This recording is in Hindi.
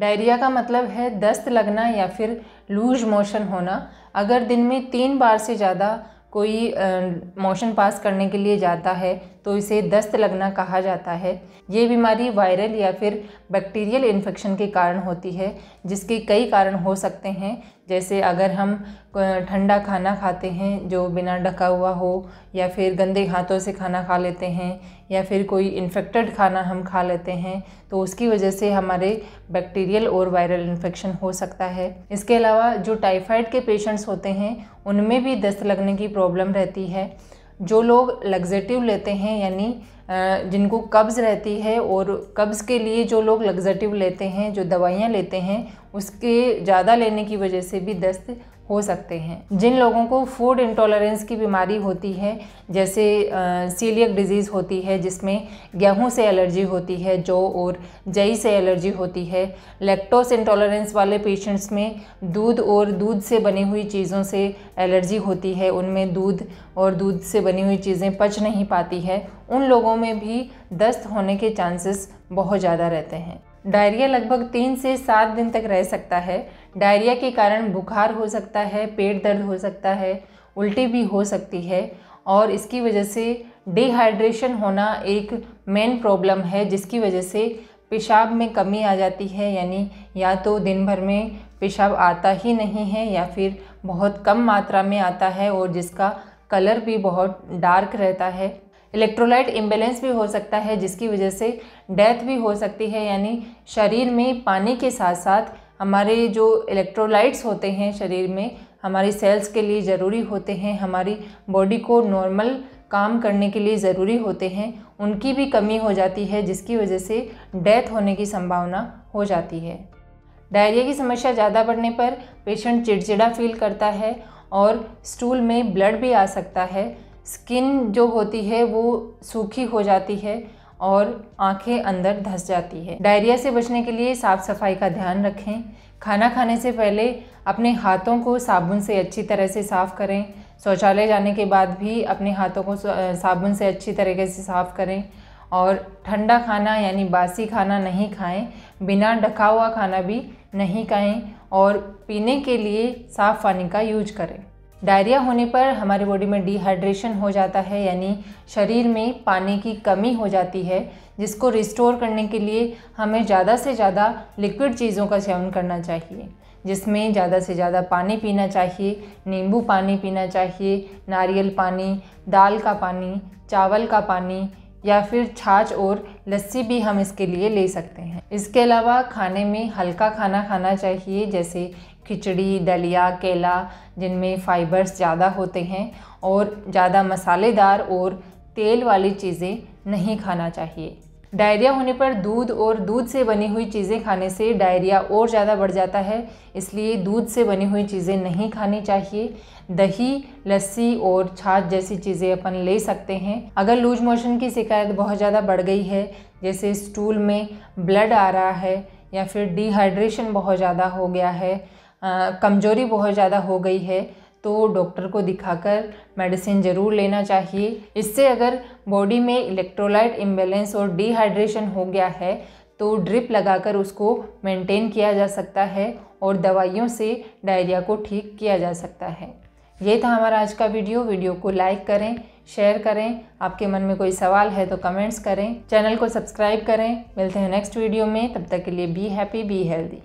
डायरिया का मतलब है दस्त लगना या फिर लूज मोशन होना अगर दिन में तीन बार से ज़्यादा कोई मोशन पास करने के लिए जाता है तो इसे दस्त लगना कहा जाता है ये बीमारी वायरल या फिर बैक्टीरियल इन्फेक्शन के कारण होती है जिसके कई कारण हो सकते हैं जैसे अगर हम ठंडा खाना खाते हैं जो बिना ढका हुआ हो या फिर गंदे हाथों से खाना खा लेते हैं या फिर कोई इन्फेक्टेड खाना हम खा लेते हैं तो उसकी वजह से हमारे बैक्टीरियल और वायरल इन्फेक्शन हो सकता है इसके अलावा जो टाइफाइड के पेशेंट्स होते हैं उनमें भी दस्त लगने की प्रॉब्लम रहती है जो लोग लग्जटिव लेते हैं यानी जिनको कब्ज़ रहती है और कब्ज़ के लिए जो लोग लग्जटिव लेते हैं जो दवाइयाँ लेते हैं उसके ज़्यादा लेने की वजह से भी दस्त हो सकते हैं जिन लोगों को फूड इंटॉलरेंस की बीमारी होती है जैसे सीलियक डिजीज़ होती है जिसमें गेहूं से एलर्जी होती है जौ और जई से एलर्जी होती है लैक्टोस इंटॉलरेंस वाले पेशेंट्स में दूध और दूध से बनी हुई चीज़ों से एलर्जी होती है उनमें दूध और दूध से बनी हुई चीज़ें पच नहीं पाती है उन लोगों में भी दस्त होने के चांसेस बहुत ज़्यादा रहते हैं डायरिया लगभग तीन से सात दिन तक रह सकता है डायरिया के कारण बुखार हो सकता है पेट दर्द हो सकता है उल्टी भी हो सकती है और इसकी वजह से डिहाइड्रेशन होना एक मेन प्रॉब्लम है जिसकी वजह से पेशाब में कमी आ जाती है यानी या तो दिन भर में पेशाब आता ही नहीं है या फिर बहुत कम मात्रा में आता है और जिसका कलर भी बहुत डार्क रहता है इलेक्ट्रोलाइट इम्बेलेंस भी हो सकता है जिसकी वजह से डेथ भी हो सकती है यानी शरीर में पानी के साथ साथ हमारे जो इलेक्ट्रोलाइट्स होते हैं शरीर में हमारी सेल्स के लिए ज़रूरी होते हैं हमारी बॉडी को नॉर्मल काम करने के लिए ज़रूरी होते हैं उनकी भी कमी हो जाती है जिसकी वजह से डेथ होने की संभावना हो जाती है डायरिया की समस्या ज़्यादा बढ़ने पर पेशेंट चिड़चिड़ा फील करता है और स्टूल में ब्लड भी आ सकता है स्किन जो होती है वो सूखी हो जाती है और आंखें अंदर धंस जाती है डायरिया से बचने के लिए साफ़ सफाई का ध्यान रखें खाना खाने से पहले अपने हाथों को साबुन से अच्छी तरह से साफ़ करें शौचालय जाने के बाद भी अपने हाथों को साबुन से अच्छी तरीके से साफ़ करें और ठंडा खाना यानी बासी खाना नहीं खाएं बिना ढका हुआ खाना भी नहीं खाएं और पीने के लिए साफ़ पानी का यूज करें डायरिया होने पर हमारे बॉडी में डिहाइड्रेशन हो जाता है यानी शरीर में पानी की कमी हो जाती है जिसको रिस्टोर करने के लिए हमें ज़्यादा से ज़्यादा लिक्विड चीज़ों का सेवन करना चाहिए जिसमें ज़्यादा से ज़्यादा पानी पीना चाहिए नींबू पानी पीना चाहिए नारियल पानी दाल का पानी चावल का पानी या फिर छाछ और लस्सी भी हम इसके लिए ले सकते हैं इसके अलावा खाने में हल्का खाना खाना चाहिए जैसे खिचड़ी दलिया केला जिनमें फ़ाइबर्स ज़्यादा होते हैं और ज़्यादा मसालेदार और तेल वाली चीज़ें नहीं खाना चाहिए डायरिया होने पर दूध और दूध से बनी हुई चीज़ें खाने से डायरिया और ज़्यादा बढ़ जाता है इसलिए दूध से बनी हुई चीज़ें नहीं खानी चाहिए दही लस्सी और छाछ जैसी चीज़ें अपन ले सकते हैं अगर लूज मोशन की शिकायत बहुत ज़्यादा बढ़ गई है जैसे स्टूल में ब्लड आ रहा है या फिर डिहाइड्रेशन बहुत ज़्यादा हो गया है कमज़ोरी बहुत ज़्यादा हो गई है तो डॉक्टर को दिखाकर मेडिसिन ज़रूर लेना चाहिए इससे अगर बॉडी में इलेक्ट्रोलाइट इम्बेलेंस और डिहाइड्रेशन हो गया है तो ड्रिप लगाकर उसको मेंटेन किया जा सकता है और दवाइयों से डायरिया को ठीक किया जा सकता है ये था हमारा आज का वीडियो वीडियो को लाइक करें शेयर करें आपके मन में कोई सवाल है तो कमेंट्स करें चैनल को सब्सक्राइब करें मिलते हैं नेक्स्ट वीडियो में तब तक के लिए बी हैप्पी बी हेल्दी